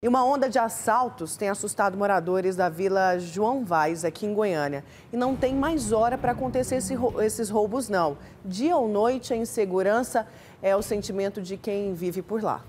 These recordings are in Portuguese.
E uma onda de assaltos tem assustado moradores da Vila João Vaz, aqui em Goiânia. E não tem mais hora para acontecer esse, esses roubos, não. Dia ou noite, a insegurança é o sentimento de quem vive por lá.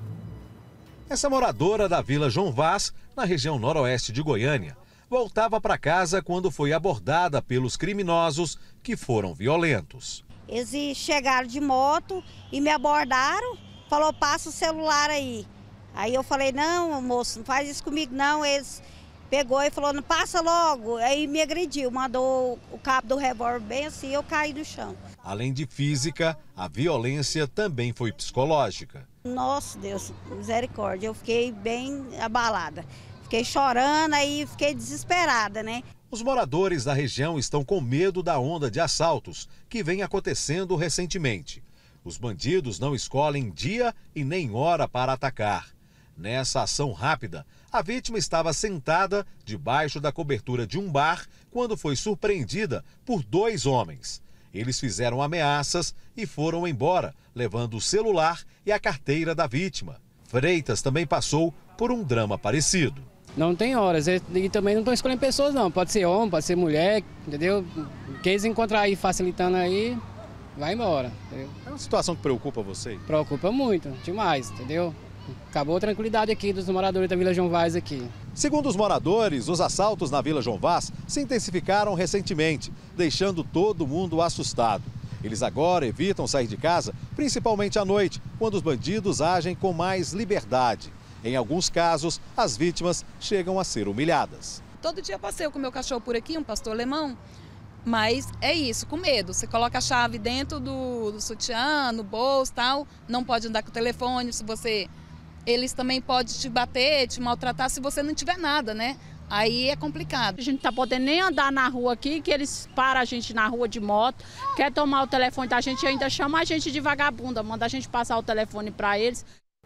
Essa moradora da Vila João Vaz, na região noroeste de Goiânia, voltava para casa quando foi abordada pelos criminosos que foram violentos. Eles chegaram de moto e me abordaram, falou, passa o celular aí. Aí eu falei, não, moço, não faz isso comigo não. Eles pegou e falou, não passa logo. Aí me agrediu, mandou o cabo do revólver bem assim eu caí no chão. Além de física, a violência também foi psicológica. Nossa Deus, misericórdia, eu fiquei bem abalada. Fiquei chorando aí, fiquei desesperada, né? Os moradores da região estão com medo da onda de assaltos que vem acontecendo recentemente. Os bandidos não escolhem dia e nem hora para atacar Nessa ação rápida, a vítima estava sentada debaixo da cobertura de um bar quando foi surpreendida por dois homens. Eles fizeram ameaças e foram embora, levando o celular e a carteira da vítima. Freitas também passou por um drama parecido. Não tem horas, e também não estão escolhendo pessoas não, pode ser homem, pode ser mulher, entendeu? Quem eles encontrar aí facilitando aí, vai embora. Entendeu? É uma situação que preocupa você. Preocupa muito, demais, entendeu? Acabou a tranquilidade aqui dos moradores da Vila João Vaz aqui. Segundo os moradores, os assaltos na Vila João Vaz se intensificaram recentemente, deixando todo mundo assustado. Eles agora evitam sair de casa, principalmente à noite, quando os bandidos agem com mais liberdade. Em alguns casos, as vítimas chegam a ser humilhadas. Todo dia passeio com meu cachorro por aqui, um pastor alemão, mas é isso, com medo. Você coloca a chave dentro do, do sutiã, no bolso tal, não pode andar com o telefone. Se você eles também podem te bater, te maltratar se você não tiver nada, né? Aí é complicado. A gente não tá podendo nem andar na rua aqui, que eles param a gente na rua de moto, quer tomar o telefone da gente e ainda chama a gente de vagabunda, manda a gente passar o telefone para eles.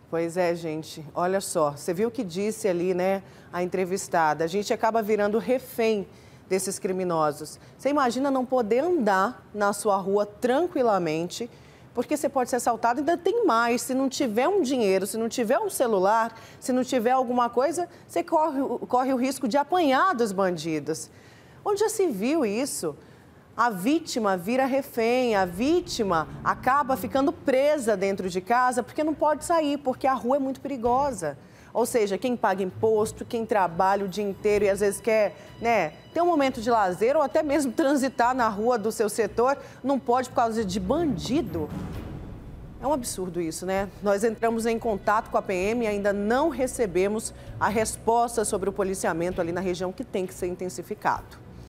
Pois é, gente. Olha só, você viu o que disse ali, né, a entrevistada. A gente acaba virando refém desses criminosos. Você imagina não poder andar na sua rua tranquilamente porque você pode ser assaltado, ainda tem mais. Se não tiver um dinheiro, se não tiver um celular, se não tiver alguma coisa, você corre, corre o risco de apanhar dos bandidos. Onde já se viu isso? a vítima vira refém, a vítima acaba ficando presa dentro de casa porque não pode sair, porque a rua é muito perigosa. Ou seja, quem paga imposto, quem trabalha o dia inteiro e às vezes quer né, ter um momento de lazer ou até mesmo transitar na rua do seu setor, não pode por causa de bandido. É um absurdo isso, né? Nós entramos em contato com a PM e ainda não recebemos a resposta sobre o policiamento ali na região que tem que ser intensificado.